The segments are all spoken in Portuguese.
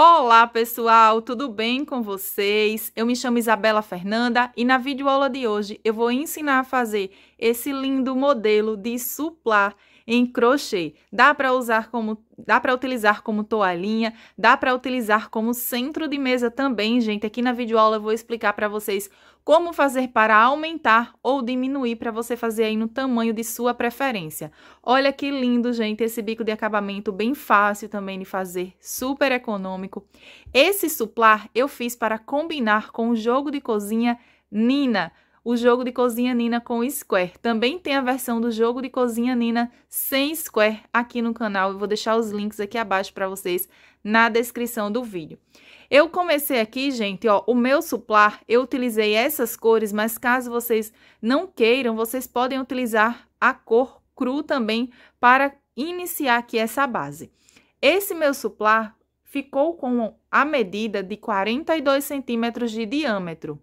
Olá, pessoal, tudo bem com vocês? Eu me chamo Isabela Fernanda e na videoaula de hoje eu vou ensinar a fazer esse lindo modelo de suplar em crochê. Dá para usar como dá para utilizar como toalhinha, dá para utilizar como centro de mesa também, gente. Aqui na videoaula eu vou explicar para vocês como fazer para aumentar ou diminuir para você fazer aí no tamanho de sua preferência. Olha que lindo, gente, esse bico de acabamento bem fácil também de fazer, super econômico. Esse suplar eu fiz para combinar com o jogo de cozinha Nina o jogo de cozinha Nina com Square. Também tem a versão do jogo de cozinha Nina sem Square aqui no canal. Eu vou deixar os links aqui abaixo para vocês na descrição do vídeo. Eu comecei aqui, gente, ó, o meu suplar, eu utilizei essas cores, mas caso vocês não queiram, vocês podem utilizar a cor cru também para iniciar aqui essa base. Esse meu suplar ficou com a medida de 42 centímetros de diâmetro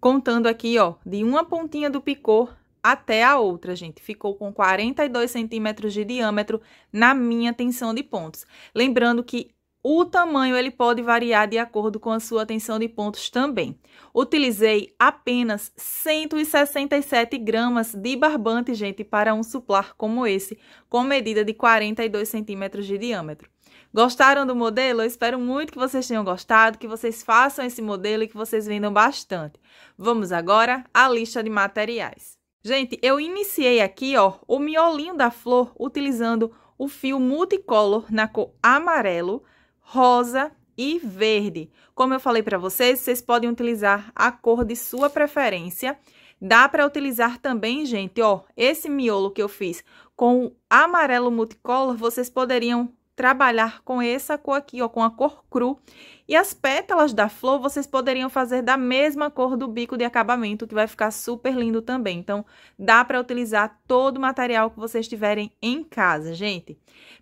contando aqui, ó, de uma pontinha do picô até a outra, gente. Ficou com 42 centímetros de diâmetro na minha tensão de pontos. Lembrando que o tamanho ele pode variar de acordo com a sua tensão de pontos também. Utilizei apenas 167 gramas de barbante, gente, para um suplar como esse, com medida de 42 centímetros de diâmetro. Gostaram do modelo? Eu espero muito que vocês tenham gostado, que vocês façam esse modelo e que vocês vendam bastante. Vamos agora à lista de materiais. Gente, eu iniciei aqui ó, o miolinho da flor utilizando o fio multicolor na cor amarelo, rosa e verde. Como eu falei para vocês, vocês podem utilizar a cor de sua preferência. Dá para utilizar também, gente, ó, esse miolo que eu fiz com amarelo multicolor, vocês poderiam trabalhar com essa cor aqui, ó, com a cor cru. E as pétalas da flor vocês poderiam fazer da mesma cor do bico de acabamento, que vai ficar super lindo também. Então, dá para utilizar todo o material que vocês tiverem em casa, gente.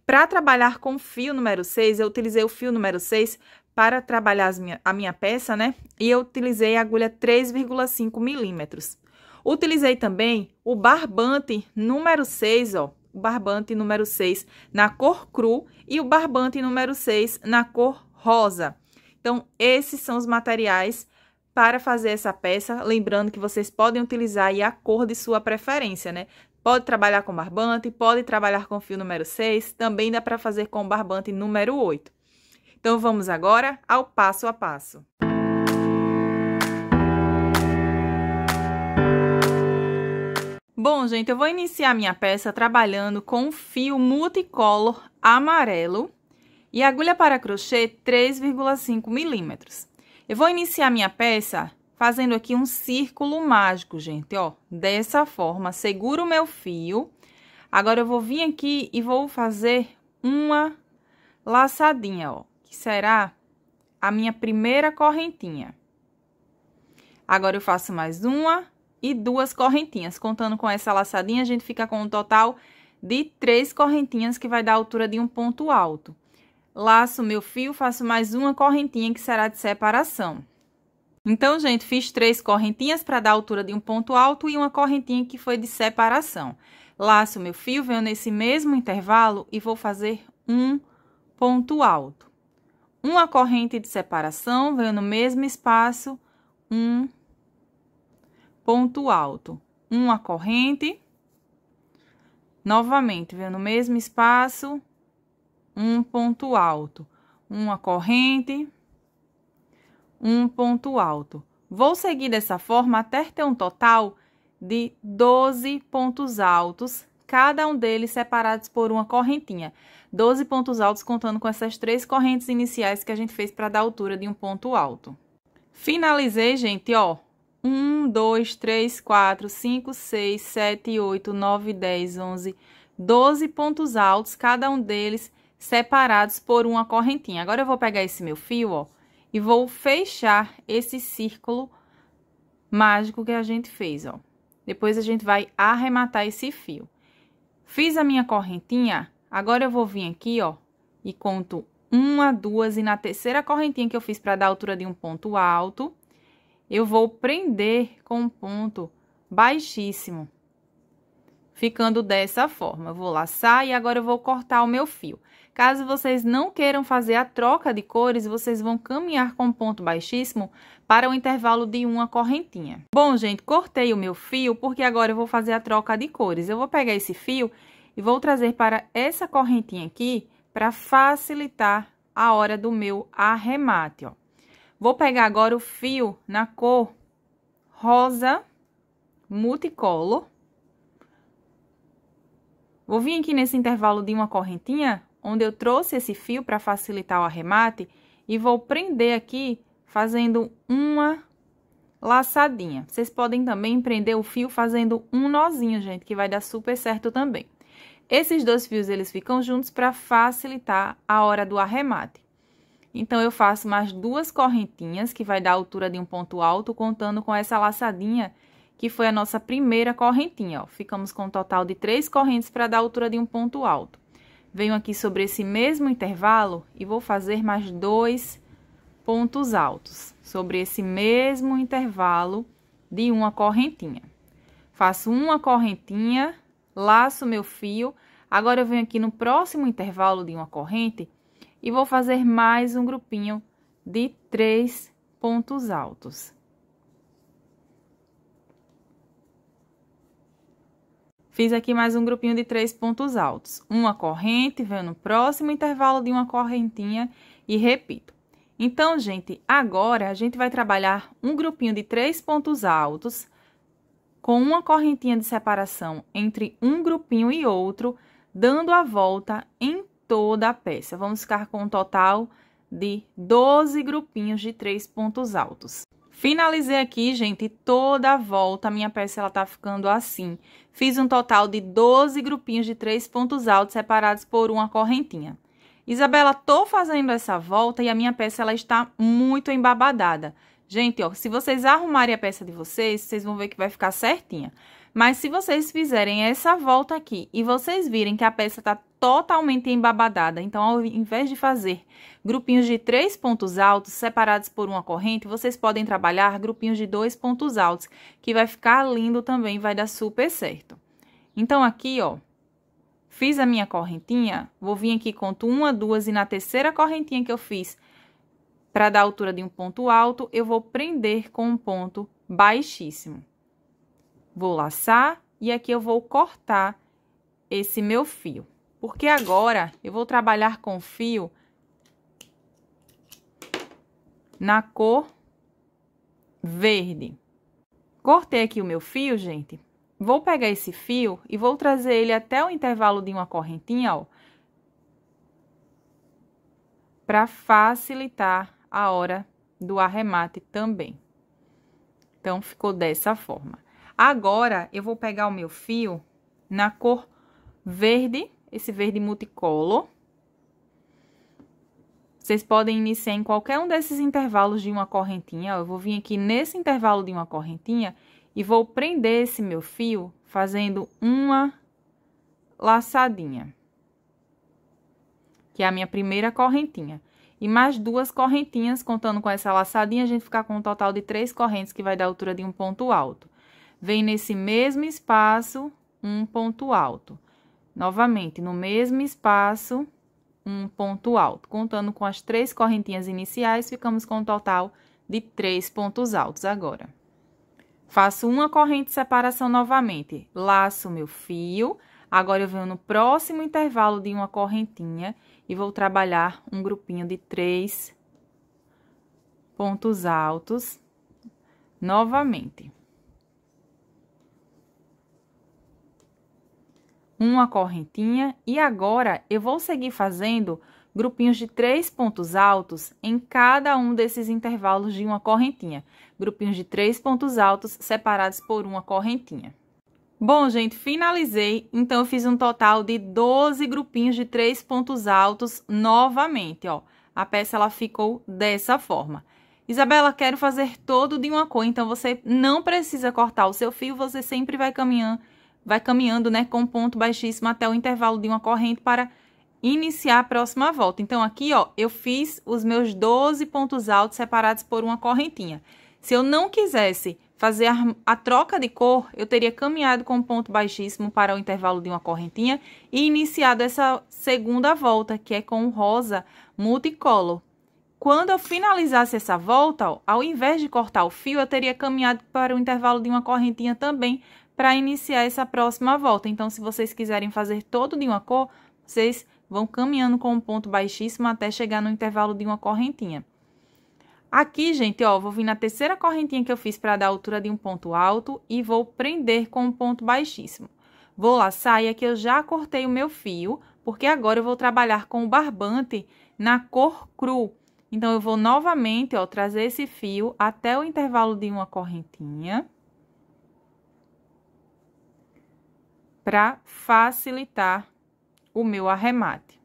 Para trabalhar com fio número 6, eu utilizei o fio número 6 para trabalhar minha, a minha peça, né? E eu utilizei a agulha 3,5 milímetros. Utilizei também o barbante número 6, ó, barbante número 6 na cor cru e o barbante número 6 na cor rosa. Então, esses são os materiais para fazer essa peça. Lembrando que vocês podem utilizar a cor de sua preferência, né? Pode trabalhar com barbante, pode trabalhar com fio número 6, também dá para fazer com barbante número 8. Então, vamos agora ao passo a passo. Música Bom, gente, eu vou iniciar minha peça trabalhando com um fio multicolor amarelo e agulha para crochê 3,5 milímetros. Eu vou iniciar minha peça fazendo aqui um círculo mágico, gente, ó, dessa forma. Seguro o meu fio. Agora, eu vou vir aqui e vou fazer uma laçadinha, ó, que será a minha primeira correntinha. Agora, eu faço mais uma e duas correntinhas. Contando com essa laçadinha, a gente fica com um total de três correntinhas, que vai dar a altura de um ponto alto. Laço meu fio, faço mais uma correntinha, que será de separação. Então, gente, fiz três correntinhas para dar a altura de um ponto alto e uma correntinha que foi de separação. Laço meu fio, venho nesse mesmo intervalo e vou fazer um ponto alto. Uma corrente de separação, venho no mesmo espaço, um ponto alto, uma corrente, novamente, vendo no mesmo espaço, um ponto alto, uma corrente, um ponto alto. Vou seguir dessa forma até ter um total de 12 pontos altos, cada um deles separados por uma correntinha. 12 pontos altos contando com essas três correntes iniciais que a gente fez para dar altura de um ponto alto. Finalizei, gente, ó, 1, 2, 3, 4, 5, 6, 7, 8, 9, 10, 11, 12 pontos altos, cada um deles separados por uma correntinha. Agora, eu vou pegar esse meu fio, ó, e vou fechar esse círculo mágico que a gente fez, ó. Depois, a gente vai arrematar esse fio. Fiz a minha correntinha, agora eu vou vir aqui, ó, e conto uma, duas, e na terceira correntinha que eu fiz para dar a altura de um ponto alto, eu vou prender com um ponto baixíssimo. Ficando dessa forma, eu vou laçar e agora eu vou cortar o meu fio. Caso vocês não queiram fazer a troca de cores, vocês vão caminhar com ponto baixíssimo para o intervalo de uma correntinha. Bom, gente, cortei o meu fio porque agora eu vou fazer a troca de cores. Eu vou pegar esse fio e vou trazer para essa correntinha aqui para facilitar a hora do meu arremate, ó. Vou pegar agora o fio na cor rosa multicolor. Vou vir aqui nesse intervalo de uma correntinha, onde eu trouxe esse fio para facilitar o arremate, e vou prender aqui fazendo uma laçadinha. Vocês podem também prender o fio fazendo um nozinho, gente, que vai dar super certo também. Esses dois fios, eles ficam juntos para facilitar a hora do arremate. Então, eu faço mais duas correntinhas, que vai dar a altura de um ponto alto, contando com essa laçadinha, que foi a nossa primeira correntinha, ó. Ficamos com um total de três correntes para dar a altura de um ponto alto. Venho aqui sobre esse mesmo intervalo e vou fazer mais dois pontos altos sobre esse mesmo intervalo de uma correntinha. Faço uma correntinha, laço meu fio. Agora, eu venho aqui no próximo intervalo de uma corrente e vou fazer mais um grupinho de três pontos altos. Fiz aqui mais um grupinho de três pontos altos. Uma corrente, venho no próximo intervalo de uma correntinha e repito. Então, gente, agora a gente vai trabalhar um grupinho de três pontos altos com uma correntinha de separação entre um grupinho e outro, dando a volta em toda a peça. Vamos ficar com um total de 12 grupinhos de três pontos altos. Finalizei aqui, gente, toda a volta, a minha peça ela tá ficando assim. Fiz um total de 12 grupinhos de três pontos altos separados por uma correntinha. Isabela, tô fazendo essa volta e a minha peça ela está muito embabadada. Gente, ó, se vocês arrumarem a peça de vocês, vocês vão ver que vai ficar certinha. Mas se vocês fizerem essa volta aqui e vocês virem que a peça está totalmente embabadada, então ao invés de fazer grupinhos de três pontos altos separados por uma corrente, vocês podem trabalhar grupinhos de dois pontos altos, que vai ficar lindo também, vai dar super certo. Então aqui, ó, fiz a minha correntinha, vou vir aqui, conto uma, duas e na terceira correntinha que eu fiz para dar a altura de um ponto alto, eu vou prender com um ponto baixíssimo. Vou laçar e aqui eu vou cortar esse meu fio. Porque agora eu vou trabalhar com fio na cor verde. Cortei aqui o meu fio, gente. Vou pegar esse fio e vou trazer ele até o intervalo de uma correntinha, ó. Para facilitar a hora do arremate também. Então, ficou dessa forma. Agora, eu vou pegar o meu fio na cor verde, esse verde multicolor. Vocês podem iniciar em qualquer um desses intervalos de uma correntinha. Eu vou vir aqui nesse intervalo de uma correntinha e vou prender esse meu fio fazendo uma laçadinha. Que é a minha primeira correntinha. E mais duas correntinhas, contando com essa laçadinha, a gente fica com um total de três correntes que vai dar altura de um ponto alto vem nesse mesmo espaço um ponto alto. Novamente, no mesmo espaço, um ponto alto. Contando com as três correntinhas iniciais, ficamos com um total de três pontos altos agora. Faço uma corrente de separação novamente, laço meu fio, agora eu venho no próximo intervalo de uma correntinha e vou trabalhar um grupinho de três pontos altos novamente. uma correntinha e agora eu vou seguir fazendo grupinhos de três pontos altos em cada um desses intervalos de uma correntinha. Grupinhos de três pontos altos separados por uma correntinha. Bom, gente, finalizei, então eu fiz um total de 12 grupinhos de três pontos altos novamente, ó. A peça, ela ficou dessa forma. Isabela, quero fazer todo de uma cor, então você não precisa cortar o seu fio, você sempre vai caminhando vai caminhando né, com ponto baixíssimo até o intervalo de uma corrente para iniciar a próxima volta. Então, aqui, ó, eu fiz os meus 12 pontos altos separados por uma correntinha. Se eu não quisesse fazer a, a, troca de cor, eu teria caminhado com ponto baixíssimo para o intervalo de uma correntinha e iniciado essa segunda volta, que é com o rosa multicolor. Quando eu finalizasse essa volta, ó, ao invés de cortar o fio, eu teria caminhado para o intervalo de uma correntinha também para iniciar essa próxima volta. Então, se vocês quiserem fazer todo de uma cor, vocês vão caminhando com um ponto baixíssimo até chegar no intervalo de uma correntinha. Aqui, gente, ó, vou vir na terceira correntinha que eu fiz para dar a altura de um ponto alto e vou prender com um ponto baixíssimo. Vou laçar e aqui eu já cortei o meu fio, porque agora eu vou trabalhar com o barbante na cor cru. Então, eu vou novamente, ó, trazer esse fio até o intervalo de uma correntinha para facilitar o meu arremate.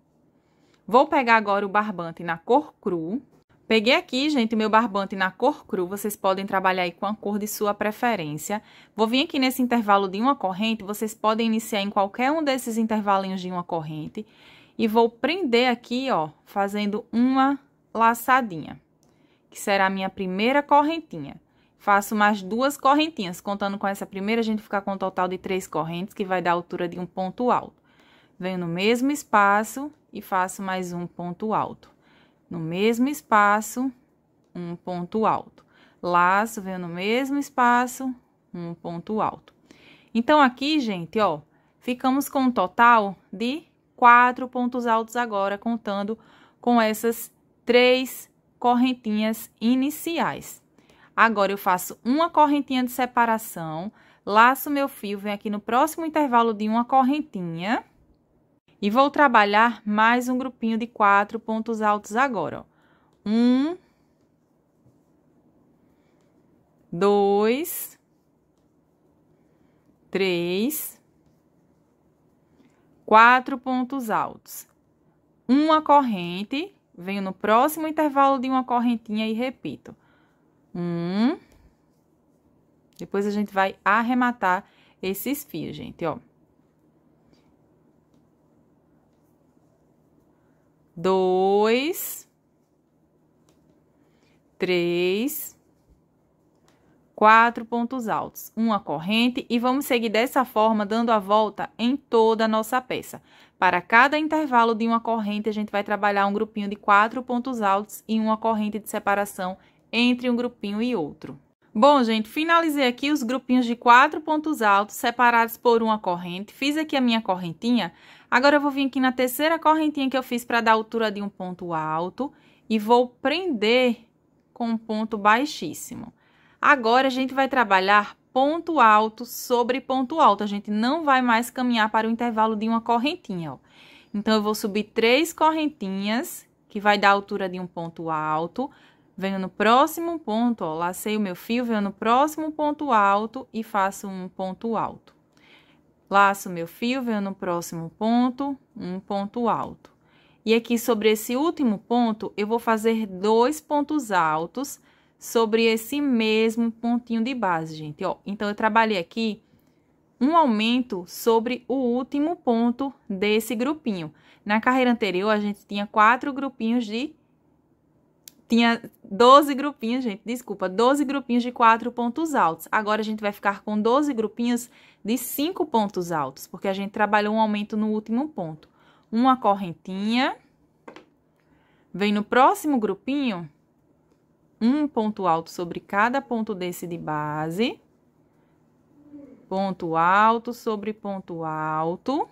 Vou pegar agora o barbante na cor cru. Peguei aqui, gente, meu barbante na cor cru. Vocês podem trabalhar aí com a cor de sua preferência. Vou vir aqui nesse intervalo de uma corrente. Vocês podem iniciar em qualquer um desses intervalinhos de uma corrente. E vou prender aqui, ó, fazendo uma laçadinha. Que será a minha primeira correntinha. Faço mais duas correntinhas, contando com essa primeira, a gente fica com um total de três correntes, que vai dar a altura de um ponto alto. Venho no mesmo espaço e faço mais um ponto alto. No mesmo espaço, um ponto alto. Laço, venho no mesmo espaço, um ponto alto. Então, aqui, gente, ó, ficamos com um total de quatro pontos altos agora, contando com essas três correntinhas iniciais. Agora eu faço uma correntinha de separação, laço meu fio, venho aqui no próximo intervalo de uma correntinha e vou trabalhar mais um grupinho de quatro pontos altos agora, ó. Um, dois, três, quatro pontos altos. Uma corrente, venho no próximo intervalo de uma correntinha e repito. Um. Depois a gente vai arrematar esses fios, gente, ó. Dois. Três. Quatro pontos altos, uma corrente e vamos seguir dessa forma, dando a volta em toda a nossa peça. Para cada intervalo de uma corrente, a gente vai trabalhar um grupinho de quatro pontos altos e uma corrente de separação entre um grupinho e outro. Bom, gente, finalizei aqui os grupinhos de quatro pontos altos separados por uma corrente. Fiz aqui a minha correntinha. Agora, eu vou vir aqui na terceira correntinha que eu fiz para dar altura de um ponto alto e vou prender com um ponto baixíssimo. Agora, a gente vai trabalhar ponto alto sobre ponto alto. A gente não vai mais caminhar para o intervalo de uma correntinha, ó. Então, eu vou subir três correntinhas, que vai dar a altura de um ponto alto, Venho no próximo ponto, ó, lacei o meu fio, venho no próximo ponto alto e faço um ponto alto. Laço meu fio, venho no próximo ponto, um ponto alto. E aqui sobre esse último ponto, eu vou fazer dois pontos altos sobre esse mesmo pontinho de base, gente, ó. Então, eu trabalhei aqui um aumento sobre o último ponto desse grupinho. Na carreira anterior, a gente tinha quatro grupinhos de tinha 12 grupinhos, gente, desculpa, 12 grupinhos de 4 pontos altos. Agora a gente vai ficar com 12 grupinhos de 5 pontos altos, porque a gente trabalhou um aumento no último ponto. Uma correntinha, vem no próximo grupinho, um ponto alto sobre cada ponto desse de base, ponto alto sobre ponto alto,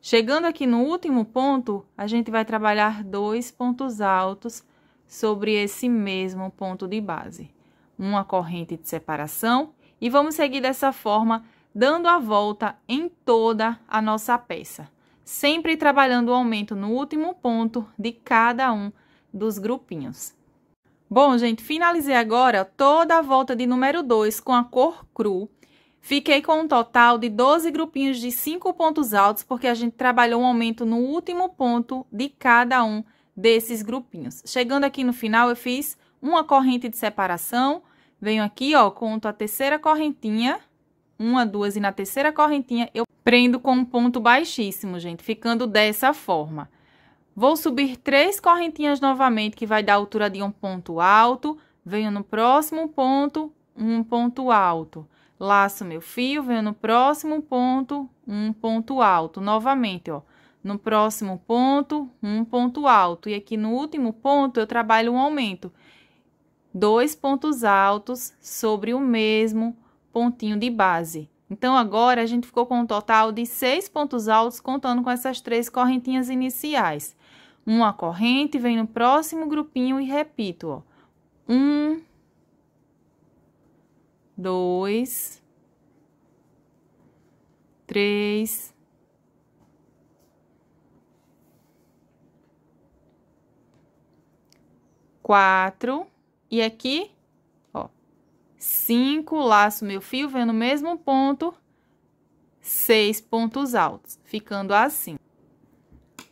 Chegando aqui no último ponto, a gente vai trabalhar dois pontos altos sobre esse mesmo ponto de base. Uma corrente de separação e vamos seguir dessa forma, dando a volta em toda a nossa peça. Sempre trabalhando o aumento no último ponto de cada um dos grupinhos. Bom, gente, finalizei agora toda a volta de número 2 com a cor cru Fiquei com um total de 12 grupinhos de 5 pontos altos, porque a gente trabalhou um aumento no último ponto de cada um desses grupinhos. Chegando aqui no final, eu fiz uma corrente de separação, venho aqui, ó, conto a terceira correntinha, uma, duas, e na terceira correntinha eu prendo com um ponto baixíssimo, gente, ficando dessa forma. Vou subir três correntinhas novamente, que vai dar a altura de um ponto alto, venho no próximo ponto, um ponto alto laço meu fio, venho no próximo ponto, um ponto alto. Novamente, ó, no próximo ponto, um ponto alto. E aqui no último ponto, eu trabalho um aumento. Dois pontos altos sobre o mesmo pontinho de base. Então, agora, a gente ficou com um total de seis pontos altos, contando com essas três correntinhas iniciais. Uma corrente, vem no próximo grupinho e repito, ó. Um, dois, três, quatro, e aqui, ó, cinco, laço meu fio, vendo o mesmo ponto, seis pontos altos, ficando assim.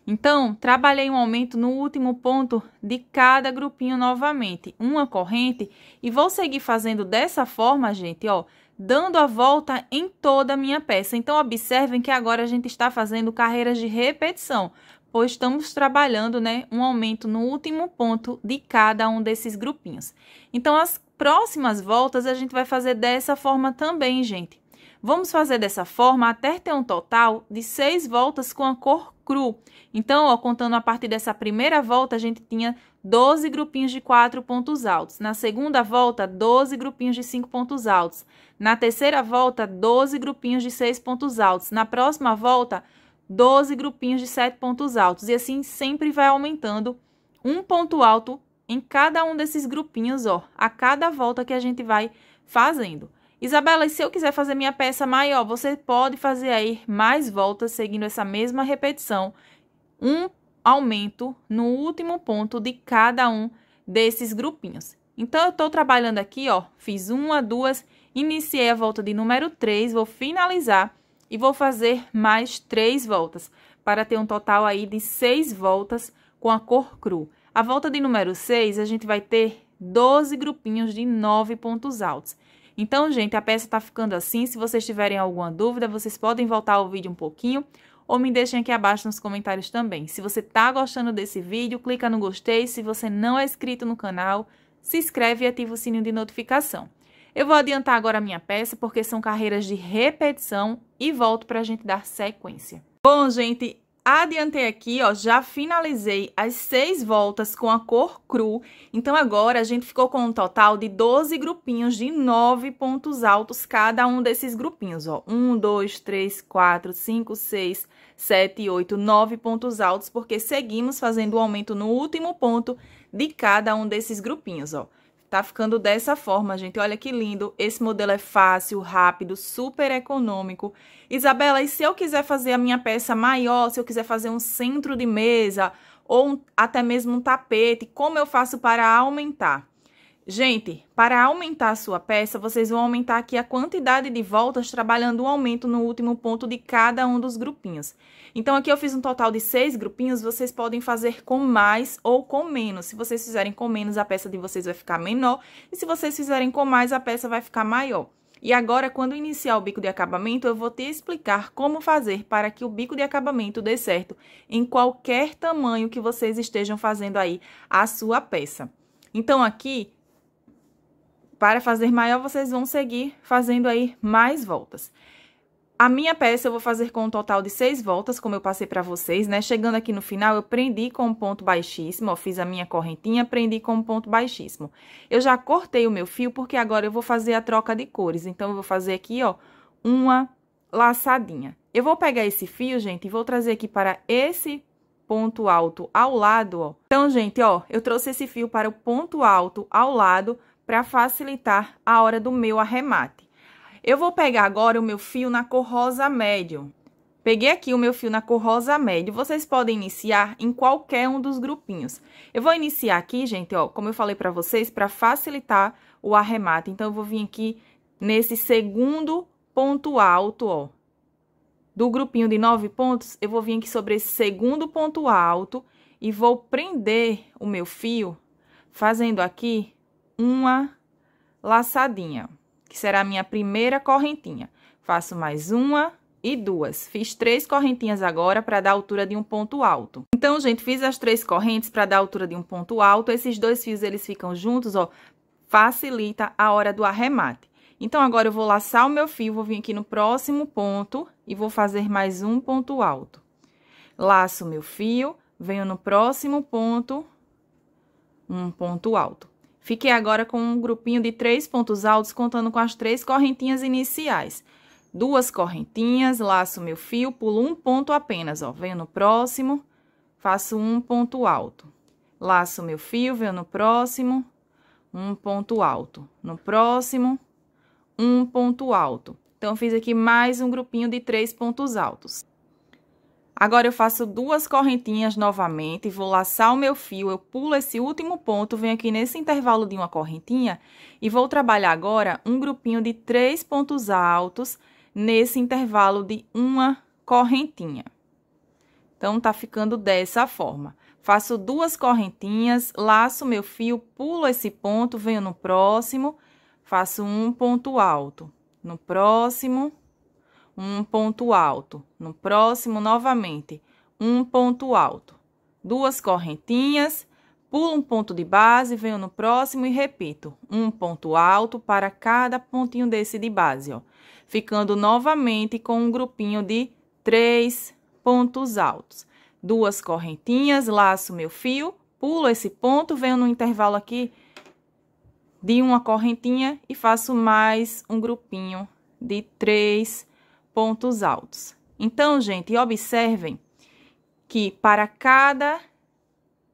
Então, trabalhei um aumento no último ponto de cada grupinho novamente, uma corrente, e vou seguir fazendo dessa forma, gente, ó, dando a volta em toda a minha peça. Então, observem que agora a gente está fazendo carreiras de repetição, pois estamos trabalhando, né, um aumento no último ponto de cada um desses grupinhos. Então, as próximas voltas a gente vai fazer dessa forma também, gente. Vamos fazer dessa forma até ter um total de seis voltas com a cor cru. Então, ó, contando a partir dessa primeira volta, a gente tinha 12 grupinhos de quatro pontos altos. Na segunda volta, 12 grupinhos de cinco pontos altos. Na terceira volta, 12 grupinhos de seis pontos altos. Na próxima volta, 12 grupinhos de sete pontos altos. E assim sempre vai aumentando um ponto alto em cada um desses grupinhos, ó, a cada volta que a gente vai fazendo. Isabela, e se eu quiser fazer minha peça maior, você pode fazer aí mais voltas seguindo essa mesma repetição, um aumento no último ponto de cada um desses grupinhos. Então, eu estou trabalhando aqui, ó, fiz uma, duas, iniciei a volta de número 3, vou finalizar e vou fazer mais três voltas, para ter um total aí de seis voltas com a cor cru. A volta de número 6, a gente vai ter 12 grupinhos de 9 pontos altos. Então, gente, a peça tá ficando assim. Se vocês tiverem alguma dúvida, vocês podem voltar ao vídeo um pouquinho ou me deixem aqui abaixo nos comentários também. Se você tá gostando desse vídeo, clica no gostei. Se você não é inscrito no canal, se inscreve e ativa o sininho de notificação. Eu vou adiantar agora a minha peça, porque são carreiras de repetição e volto para a gente dar sequência. Bom, gente, Adiantei aqui, ó, já finalizei as seis voltas com a cor cru, então agora a gente ficou com um total de 12 grupinhos de nove pontos altos cada um desses grupinhos, ó. Um, dois, três, quatro, cinco, seis, sete, oito, nove pontos altos, porque seguimos fazendo o aumento no último ponto de cada um desses grupinhos, ó. Tá ficando dessa forma, gente. Olha que lindo. Esse modelo é fácil, rápido, super econômico. Isabela, e se eu quiser fazer a minha peça maior, se eu quiser fazer um centro de mesa ou um, até mesmo um tapete, como eu faço para aumentar? Gente, para aumentar a sua peça, vocês vão aumentar aqui a quantidade de voltas trabalhando o aumento no último ponto de cada um dos grupinhos. Então, aqui eu fiz um total de seis grupinhos, vocês podem fazer com mais ou com menos. Se vocês fizerem com menos, a peça de vocês vai ficar menor, e se vocês fizerem com mais, a peça vai ficar maior. E agora, quando iniciar o bico de acabamento, eu vou te explicar como fazer para que o bico de acabamento dê certo em qualquer tamanho que vocês estejam fazendo aí a sua peça. Então, aqui, para fazer maior, vocês vão seguir fazendo aí mais voltas. A minha peça eu vou fazer com um total de seis voltas, como eu passei para vocês, né? Chegando aqui no final, eu prendi com um ponto baixíssimo, ó, fiz a minha correntinha, prendi com um ponto baixíssimo. Eu já cortei o meu fio, porque agora eu vou fazer a troca de cores. Então, eu vou fazer aqui, ó, uma laçadinha. Eu vou pegar esse fio, gente, e vou trazer aqui para esse ponto alto ao lado, ó. Então, gente, ó, eu trouxe esse fio para o ponto alto ao lado para facilitar a hora do meu arremate. Eu vou pegar agora o meu fio na cor rosa médio. Peguei aqui o meu fio na cor rosa médio. Vocês podem iniciar em qualquer um dos grupinhos. Eu vou iniciar aqui, gente, ó, como eu falei para vocês, para facilitar o arremate. Então, eu vou vir aqui nesse segundo ponto alto, ó. Do grupinho de nove pontos, eu vou vir aqui sobre esse segundo ponto alto e vou prender o meu fio fazendo aqui uma laçadinha, que será a minha primeira correntinha. Faço mais uma e duas. Fiz três correntinhas agora para dar a altura de um ponto alto. Então, gente, fiz as três correntes para dar a altura de um ponto alto. Esses dois fios, eles ficam juntos, ó, facilita a hora do arremate. Então, agora eu vou laçar o meu fio, vou vir aqui no próximo ponto e vou fazer mais um ponto alto. Laço meu fio, venho no próximo ponto, um ponto alto. Fiquei agora com um grupinho de três pontos altos, contando com as três correntinhas iniciais. Duas correntinhas, laço meu fio, pulo um ponto apenas, ó. Venho no próximo, faço um ponto alto. Laço meu fio, venho no próximo, um ponto alto. No próximo, um ponto alto. Então, fiz aqui mais um grupinho de três pontos altos. Agora eu faço duas correntinhas novamente, vou laçar o meu fio, eu pulo esse último ponto, venho aqui nesse intervalo de uma correntinha e vou trabalhar agora um grupinho de três pontos altos nesse intervalo de uma correntinha. Então, tá ficando dessa forma. Faço duas correntinhas, laço meu fio, pulo esse ponto, venho no próximo, faço um ponto alto. No próximo, um ponto alto. No próximo, novamente, um ponto alto. Duas correntinhas, pulo um ponto de base, venho no próximo e repito. Um ponto alto para cada pontinho desse de base, ó. Ficando novamente com um grupinho de três pontos altos. Duas correntinhas, laço meu fio, pulo esse ponto, venho no intervalo aqui de uma correntinha e faço mais um grupinho de três pontos altos. Então, gente, observem que para cada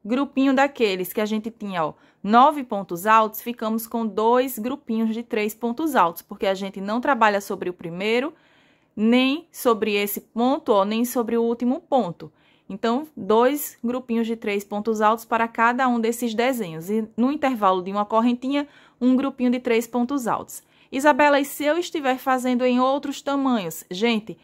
grupinho daqueles que a gente tinha, ó, nove pontos altos, ficamos com dois grupinhos de três pontos altos, porque a gente não trabalha sobre o primeiro, nem sobre esse ponto, ó, nem sobre o último ponto. Então, dois grupinhos de três pontos altos para cada um desses desenhos. E no intervalo de uma correntinha, um grupinho de três pontos altos. Isabela, e se eu estiver fazendo em outros tamanhos? Gente,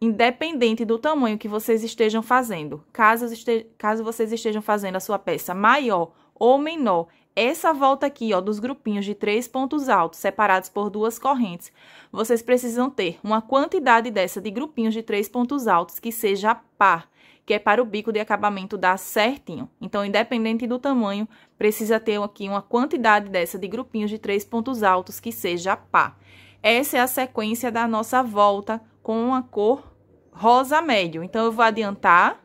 independente do tamanho que vocês estejam fazendo, caso, este... caso vocês estejam fazendo a sua peça maior ou menor, essa volta aqui, ó, dos grupinhos de três pontos altos separados por duas correntes, vocês precisam ter uma quantidade dessa de grupinhos de três pontos altos que seja par que é para o bico de acabamento dar certinho. Então, independente do tamanho, precisa ter aqui uma quantidade dessa de grupinhos de três pontos altos que seja pá. Essa é a sequência da nossa volta com uma cor rosa médio. Então, eu vou adiantar.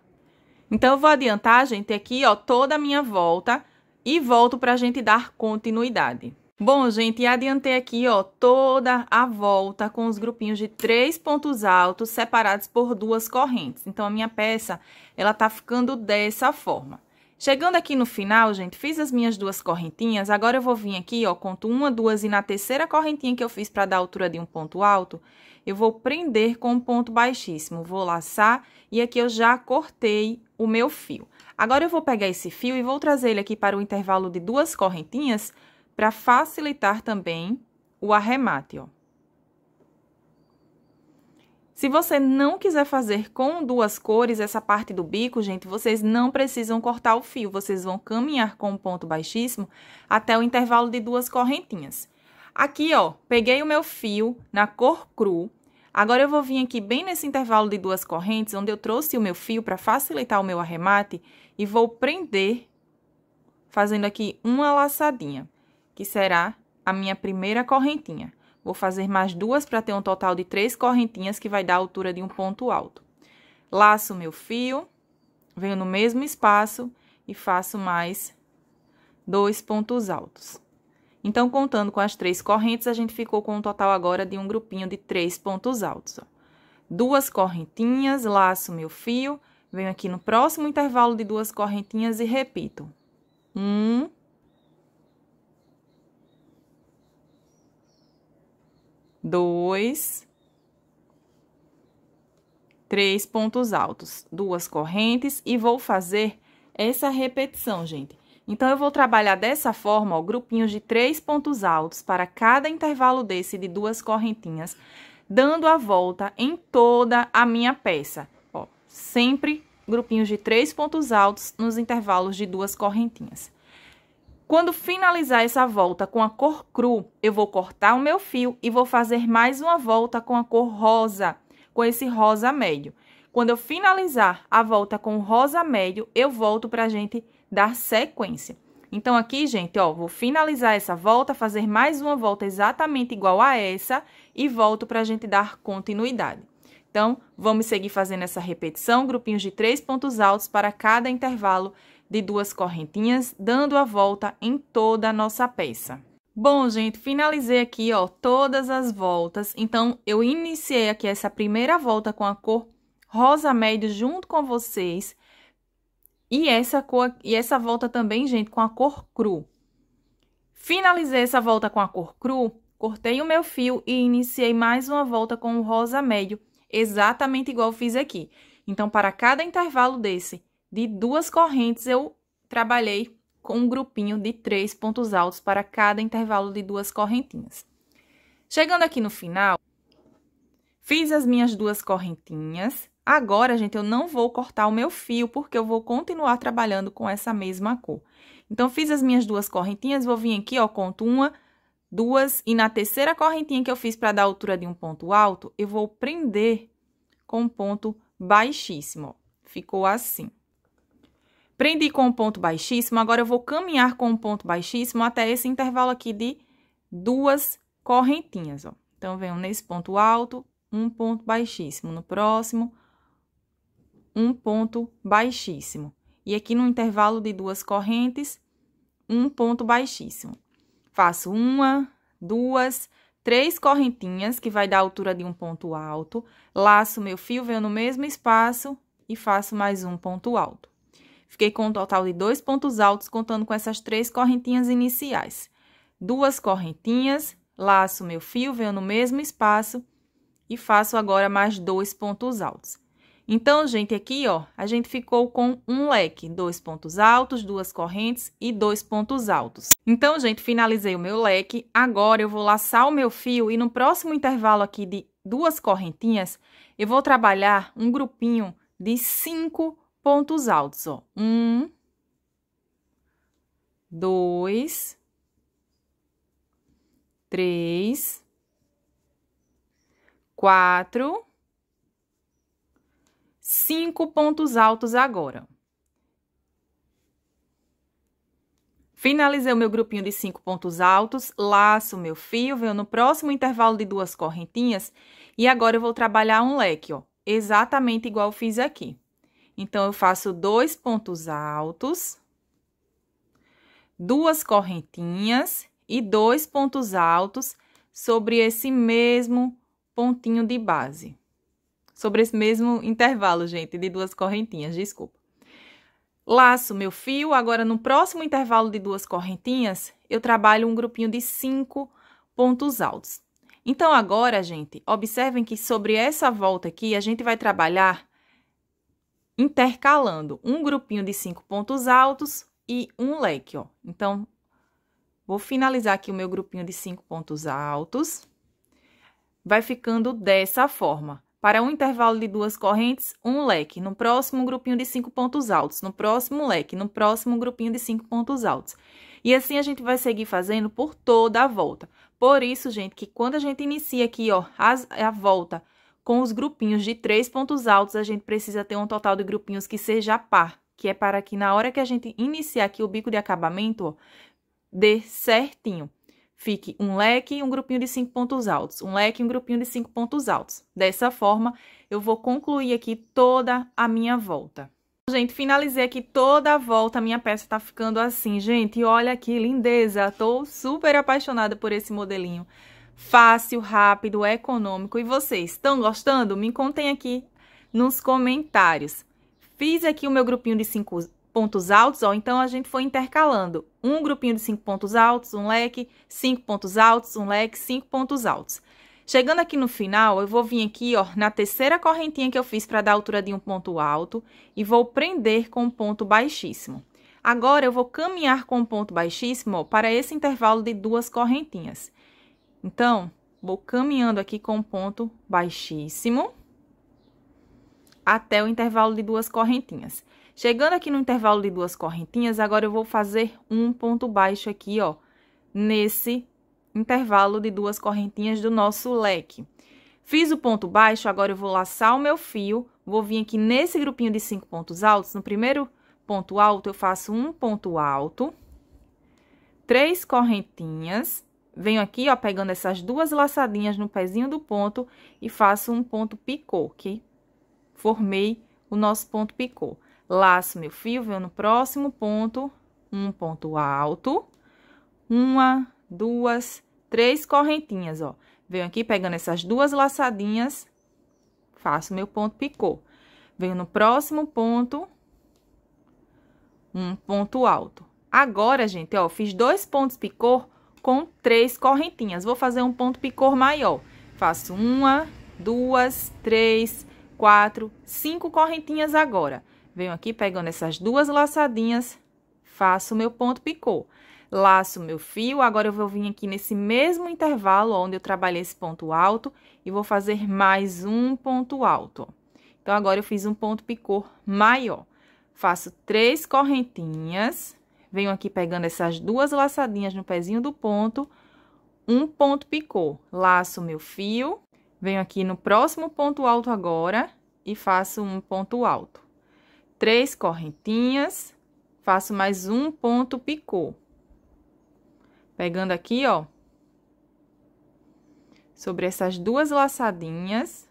Então, eu vou adiantar, gente, aqui, ó, toda a minha volta e volto para a gente dar continuidade. Bom, gente, adiantei aqui, ó, toda a volta com os grupinhos de três pontos altos separados por duas correntes. Então, a minha peça, ela tá ficando dessa forma. Chegando aqui no final, gente, fiz as minhas duas correntinhas, agora eu vou vir aqui, ó, conto uma, duas e na terceira correntinha que eu fiz para dar a altura de um ponto alto, eu vou prender com um ponto baixíssimo, vou laçar e aqui eu já cortei o meu fio. Agora eu vou pegar esse fio e vou trazer ele aqui para o intervalo de duas correntinhas para facilitar também o arremate. Ó. Se você não quiser fazer com duas cores essa parte do bico, gente, vocês não precisam cortar o fio. Vocês vão caminhar com um ponto baixíssimo até o intervalo de duas correntinhas. Aqui, ó, peguei o meu fio na cor cru. Agora, eu vou vir aqui bem nesse intervalo de duas correntes, onde eu trouxe o meu fio para facilitar o meu arremate, e vou prender, fazendo aqui uma laçadinha que será a minha primeira correntinha. Vou fazer mais duas para ter um total de três correntinhas que vai dar a altura de um ponto alto. Laço meu fio, venho no mesmo espaço e faço mais dois pontos altos. Então, contando com as três correntes, a gente ficou com um total agora de um grupinho de três pontos altos. Ó. Duas correntinhas, laço meu fio, venho aqui no próximo intervalo de duas correntinhas e repito. Um, dois, três pontos altos, duas correntes e vou fazer essa repetição, gente. Então, eu vou trabalhar dessa forma, ó, grupinhos de três pontos altos para cada intervalo desse de duas correntinhas, dando a volta em toda a minha peça. Ó, sempre grupinhos de três pontos altos nos intervalos de duas correntinhas. Quando finalizar essa volta com a cor cru, eu vou cortar o meu fio e vou fazer mais uma volta com a cor rosa, com esse rosa médio. Quando eu finalizar a volta com o rosa médio, eu volto para a gente dar sequência. Então, aqui, gente, ó, vou finalizar essa volta, fazer mais uma volta exatamente igual a essa e volto para a gente dar continuidade. Então, vamos seguir fazendo essa repetição, grupinhos de três pontos altos para cada intervalo de duas correntinhas, dando a volta em toda a nossa peça. Bom, gente, finalizei aqui, ó, todas as voltas. Então, eu iniciei aqui essa primeira volta com a cor rosa médio junto com vocês. E essa cor e essa volta também, gente, com a cor cru. Finalizei essa volta com a cor cru, cortei o meu fio e iniciei mais uma volta com o rosa médio, exatamente igual fiz aqui. Então, para cada intervalo desse, de duas correntes, eu trabalhei com um grupinho de três pontos altos para cada intervalo de duas correntinhas. Chegando aqui no final, fiz as minhas duas correntinhas. Agora, gente, eu não vou cortar o meu fio, porque eu vou continuar trabalhando com essa mesma cor. Então, fiz as minhas duas correntinhas, vou vir aqui, ó, conto uma, duas, e na terceira correntinha que eu fiz para dar a altura de um ponto alto, eu vou prender com um ponto baixíssimo, ó. Ficou assim. Prendi com um ponto baixíssimo, agora eu vou caminhar com um ponto baixíssimo até esse intervalo aqui de duas correntinhas, ó. Então, venho nesse ponto alto, um ponto baixíssimo, no próximo, um ponto baixíssimo. E aqui no intervalo de duas correntes, um ponto baixíssimo. Faço uma, duas, três correntinhas, que vai dar a altura de um ponto alto, laço meu fio, venho no mesmo espaço e faço mais um ponto alto. Fiquei com um total de dois pontos altos, contando com essas três correntinhas iniciais. Duas correntinhas, laço meu fio, venho no mesmo espaço e faço agora mais dois pontos altos. Então, gente, aqui, ó, a gente ficou com um leque, dois pontos altos, duas correntes e dois pontos altos. Então, gente, finalizei o meu leque. Agora, eu vou laçar o meu fio e no próximo intervalo aqui de duas correntinhas, eu vou trabalhar um grupinho de cinco pontos altos, ó. Um, dois, três, quatro, cinco pontos altos agora. Finalizei o meu grupinho de cinco pontos altos, laço meu fio, venho no próximo intervalo de duas correntinhas e agora eu vou trabalhar um leque, ó, exatamente igual fiz aqui. Então, eu faço dois pontos altos, duas correntinhas e dois pontos altos sobre esse mesmo pontinho de base. Sobre esse mesmo intervalo, gente, de duas correntinhas, desculpa. Laço meu fio, agora no próximo intervalo de duas correntinhas, eu trabalho um grupinho de cinco pontos altos. Então, agora, gente, observem que sobre essa volta aqui, a gente vai trabalhar intercalando um grupinho de cinco pontos altos e um leque, ó. Então, vou finalizar aqui o meu grupinho de cinco pontos altos. Vai ficando dessa forma. Para um intervalo de duas correntes, um leque. No próximo, um grupinho de cinco pontos altos. No próximo, um leque. No próximo, um grupinho de cinco pontos altos. E assim a gente vai seguir fazendo por toda a volta. Por isso, gente, que quando a gente inicia aqui, ó, a, a volta com os grupinhos de três pontos altos, a gente precisa ter um total de grupinhos que seja par, que é para que na hora que a gente iniciar aqui o bico de acabamento, ó, dê certinho. Fique um leque e um grupinho de cinco pontos altos, um leque e um grupinho de cinco pontos altos. Dessa forma, eu vou concluir aqui toda a minha volta. Gente, finalizei aqui toda a volta, minha peça tá ficando assim, gente, olha que lindeza, tô super apaixonada por esse modelinho fácil, rápido, econômico. E vocês estão gostando? Me contem aqui nos comentários. Fiz aqui o meu grupinho de cinco pontos altos, ó, então a gente foi intercalando. Um grupinho de cinco pontos altos, um leque, cinco pontos altos, um leque, cinco pontos altos. Chegando aqui no final, eu vou vir aqui, ó, na terceira correntinha que eu fiz para dar a altura de um ponto alto e vou prender com um ponto baixíssimo. Agora, eu vou caminhar com um ponto baixíssimo ó, para esse intervalo de duas correntinhas. Então, vou caminhando aqui com um ponto baixíssimo até o intervalo de duas correntinhas. Chegando aqui no intervalo de duas correntinhas, agora eu vou fazer um ponto baixo aqui, ó, nesse intervalo de duas correntinhas do nosso leque. Fiz o ponto baixo, agora eu vou laçar o meu fio, vou vir aqui nesse grupinho de cinco pontos altos, no primeiro ponto alto eu faço um ponto alto, três correntinhas, Venho aqui, ó, pegando essas duas laçadinhas no pezinho do ponto e faço um ponto picô, que formei o nosso ponto picô. Laço meu fio, venho no próximo ponto, um ponto alto, uma, duas, três correntinhas, ó. Venho aqui pegando essas duas laçadinhas, faço meu ponto picô. Venho no próximo ponto, um ponto alto. Agora, gente, ó, fiz dois pontos picô, com três correntinhas. Vou fazer um ponto picor maior. Faço uma, duas, três, quatro, cinco correntinhas agora. Venho aqui pegando essas duas laçadinhas, faço meu ponto picô. Laço meu fio, agora eu vou vir aqui nesse mesmo intervalo onde eu trabalhei esse ponto alto e vou fazer mais um ponto alto. Então, agora eu fiz um ponto picô maior. Faço três correntinhas, Venho aqui pegando essas duas laçadinhas no pezinho do ponto, um ponto picô, laço meu fio, venho aqui no próximo ponto alto agora e faço um ponto alto. Três correntinhas, faço mais um ponto picô. Pegando aqui, ó, sobre essas duas laçadinhas,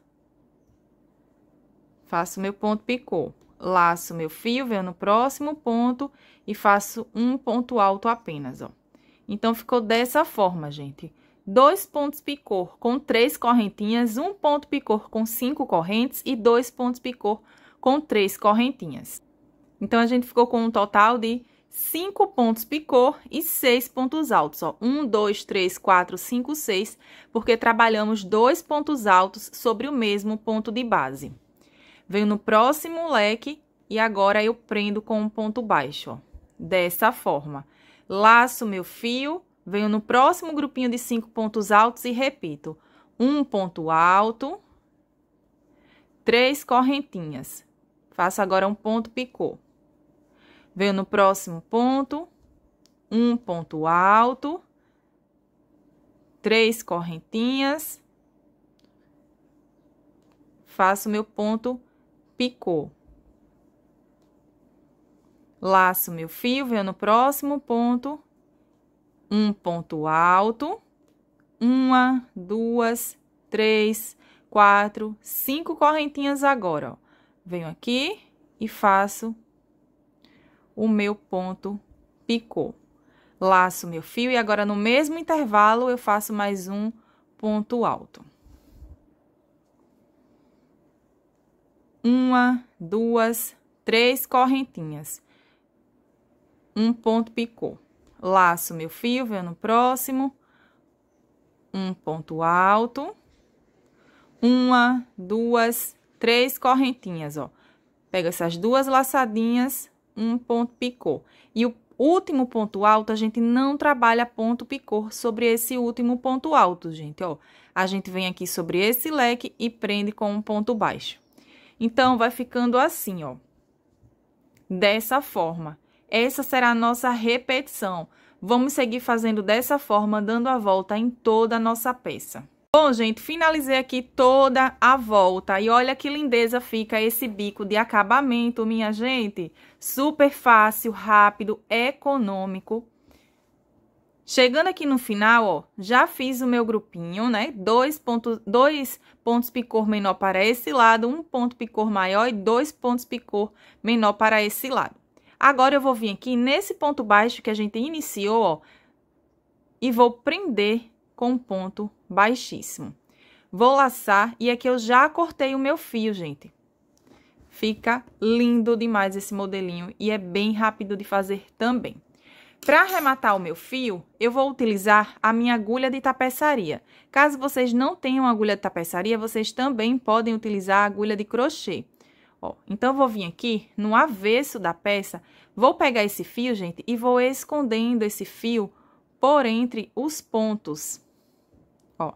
faço meu ponto picô laço meu fio, venho no próximo ponto e faço um ponto alto apenas, ó. Então, ficou dessa forma, gente. Dois pontos picor com três correntinhas, um ponto picor com cinco correntes e dois pontos picor com três correntinhas. Então, a gente ficou com um total de cinco pontos picor e seis pontos altos, ó. Um, dois, três, quatro, cinco, seis, porque trabalhamos dois pontos altos sobre o mesmo ponto de base. Venho no próximo leque e agora eu prendo com um ponto baixo, ó. Dessa forma. Laço meu fio, venho no próximo grupinho de cinco pontos altos e repito. Um ponto alto, três correntinhas. Faço agora um ponto picô. Venho no próximo ponto, um ponto alto, três correntinhas. Faço meu ponto picô. Laço meu fio, venho no próximo ponto, um ponto alto, uma, duas, três, quatro, cinco correntinhas agora, ó. Venho aqui e faço o meu ponto picô. Laço meu fio e agora no mesmo intervalo eu faço mais um ponto alto. uma, duas, três correntinhas. Um ponto picô. Laço meu fio, venho no próximo. Um ponto alto. Uma, duas, três correntinhas, ó. Pego essas duas laçadinhas, um ponto picô. E o último ponto alto, a gente não trabalha ponto picô sobre esse último ponto alto, gente, ó. A gente vem aqui sobre esse leque e prende com um ponto baixo. Então, vai ficando assim, ó. Dessa forma. Essa será a nossa repetição. Vamos seguir fazendo dessa forma, dando a volta em toda a nossa peça. Bom, gente, finalizei aqui toda a volta. E olha que lindeza fica esse bico de acabamento, minha gente. Super fácil, rápido, econômico Chegando aqui no final, ó, já fiz o meu grupinho, né? Dois pontos, dois pontos picor menor para esse lado, um ponto picor maior e dois pontos picor menor para esse lado. Agora, eu vou vir aqui nesse ponto baixo que a gente iniciou, ó, e vou prender com um ponto baixíssimo. Vou laçar e aqui eu já cortei o meu fio, gente. Fica lindo demais esse modelinho e é bem rápido de fazer também. Para arrematar o meu fio, eu vou utilizar a minha agulha de tapeçaria. Caso vocês não tenham agulha de tapeçaria, vocês também podem utilizar a agulha de crochê. Ó, então, vou vir aqui no avesso da peça, vou pegar esse fio, gente, e vou escondendo esse fio por entre os pontos. Ó,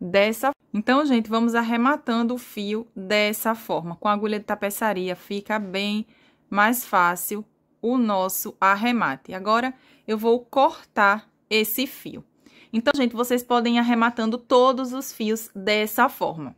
dessa Então, gente, vamos arrematando o fio dessa forma. Com a agulha de tapeçaria fica bem mais fácil o nosso arremate. Agora, eu vou cortar esse fio. Então, gente, vocês podem ir arrematando todos os fios dessa forma.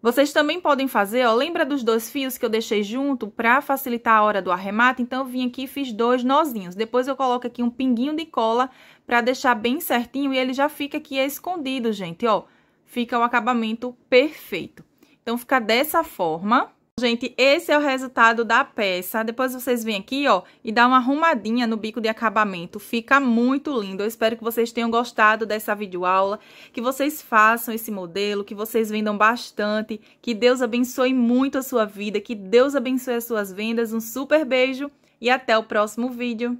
Vocês também podem fazer, ó, lembra dos dois fios que eu deixei junto para facilitar a hora do arremate? Então, eu vim aqui e fiz dois nozinhos. Depois eu coloco aqui um pinguinho de cola para deixar bem certinho e ele já fica aqui escondido, gente, ó. Fica o acabamento perfeito. Então, fica dessa forma. Gente, esse é o resultado da peça. Depois vocês vêm aqui, ó, e dá uma arrumadinha no bico de acabamento. Fica muito lindo. Eu espero que vocês tenham gostado dessa videoaula, que vocês façam esse modelo, que vocês vendam bastante, que Deus abençoe muito a sua vida, que Deus abençoe as suas vendas. Um super beijo e até o próximo vídeo.